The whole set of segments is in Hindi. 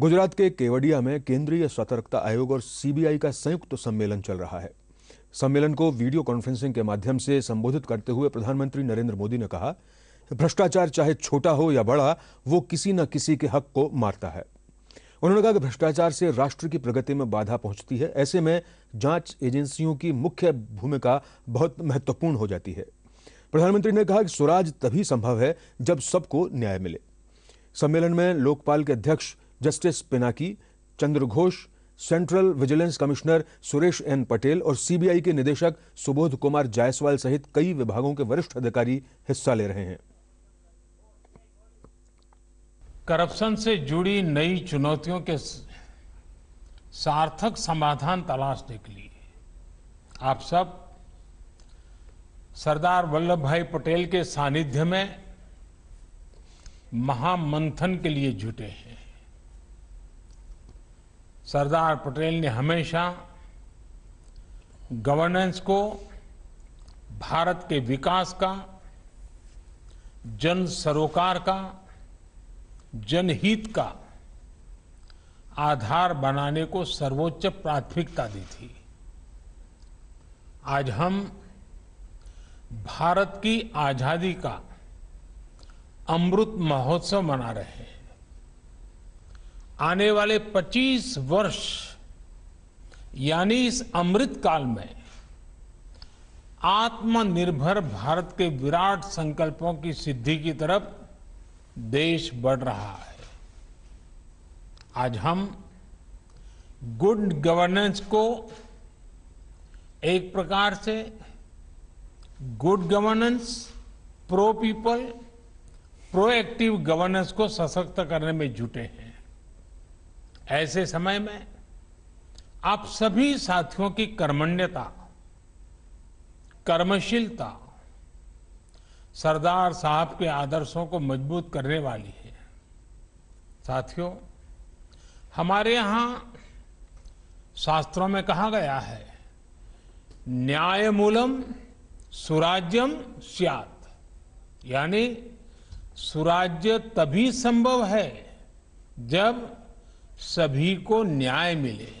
गुजरात के केवडिया में केंद्रीय सतर्कता आयोग और सीबीआई का संयुक्त तो सम्मेलन चल रहा है सम्मेलन को वीडियो कॉन्फ्रेंसिंग के माध्यम से संबोधित करते हुए प्रधानमंत्री नरेंद्र मोदी ने कहा भ्रष्टाचार चाहे छोटा हो या बड़ा वो किसी न किसी के हक को मारता है उन्होंने कहा कि भ्रष्टाचार से राष्ट्र की प्रगति में बाधा पहुंचती है ऐसे में जांच एजेंसियों की मुख्य भूमिका बहुत महत्वपूर्ण हो जाती है प्रधानमंत्री ने कहा कि स्वराज तभी संभव है जब सबको न्याय मिले सम्मेलन में लोकपाल के अध्यक्ष justice Pinaki Chandra Ghosh central vigilance commissioner Suresh N Patel और सीबीआई के निदेशक सुबोध कुमार जायसवाल सहित कई विभागों के वरिष्ठ अधिकारी हिस्सा ले रहे हैं करप्शन से जुड़ी नई चुनौतियों के सार्थक समाधान तलाशने के लिए आप सब सरदार वल्लभ भाई पटेल के सानिध्य में महामंथन के लिए जुटे हैं सरदार पटेल ने हमेशा गवर्नेंस को भारत के विकास का जन सरोकार का जनहित का आधार बनाने को सर्वोच्च प्राथमिकता दी थी आज हम भारत की आजादी का अमृत महोत्सव मना रहे हैं आने वाले 25 वर्ष यानी इस अमृत काल में आत्मनिर्भर भारत के विराट संकल्पों की सिद्धि की तरफ देश बढ़ रहा है आज हम गुड गवर्नेंस को एक प्रकार से good governance pro people proactive governance को सशक्त करने में जुटे हैं ऐसे समय में आप सभी साथियों की कर्मण्यता कर्मशीलता सरदार साहब के आदर्शों को मजबूत करने वाली है साथियों हमारे यहां शास्त्रों में कहा गया है न्यायमूलम सुराज्यम स्यात यानी सुराज्य तभी संभव है जब सभी को न्याय मिले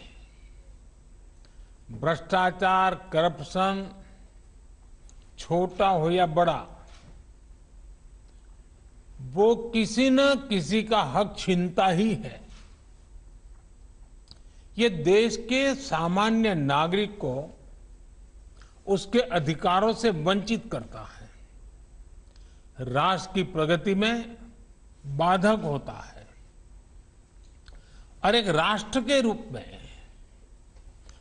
भ्रष्टाचार करप्शन छोटा हो या बड़ा वो किसी न किसी का हक छीनता ही है ये देश के सामान्य नागरिक को उसके अधिकारों से वंचित करता है राष्ट्र की प्रगति में बाधक होता है और एक राष्ट्र के रूप में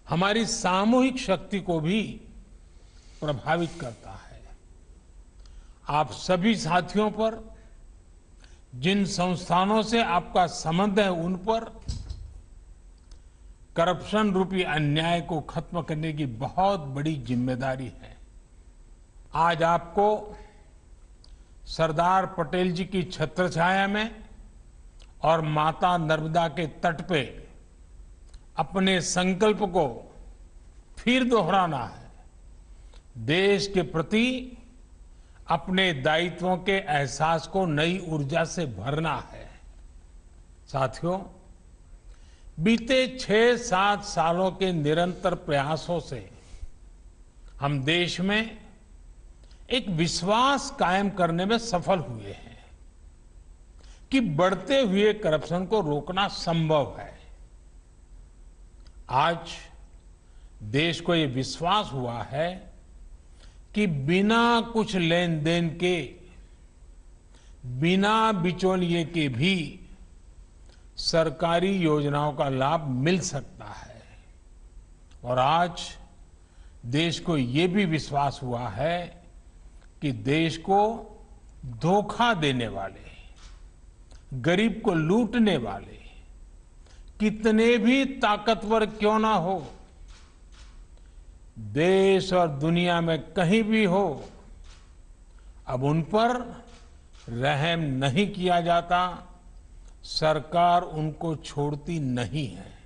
हमारी सामूहिक शक्ति को भी प्रभावित करता है आप सभी साथियों पर जिन संस्थानों से आपका संबंध है उन पर करप्शन रूपी अन्याय को खत्म करने की बहुत बड़ी जिम्मेदारी है आज आपको सरदार पटेल जी की छत्रछाया में और माता नर्मदा के तट पे अपने संकल्प को फिर दोहराना है देश के प्रति अपने दायित्वों के एहसास को नई ऊर्जा से भरना है साथियों बीते छह सात सालों के निरंतर प्रयासों से हम देश में एक विश्वास कायम करने में सफल हुए हैं कि बढ़ते हुए करप्शन को रोकना संभव है आज देश को यह विश्वास हुआ है कि बिना कुछ लेन देन के बिना बिचौलिए के भी सरकारी योजनाओं का लाभ मिल सकता है और आज देश को यह भी विश्वास हुआ है कि देश को धोखा देने वाले गरीब को लूटने वाले कितने भी ताकतवर क्यों ना हो देश और दुनिया में कहीं भी हो अब उन पर रहम नहीं किया जाता सरकार उनको छोड़ती नहीं है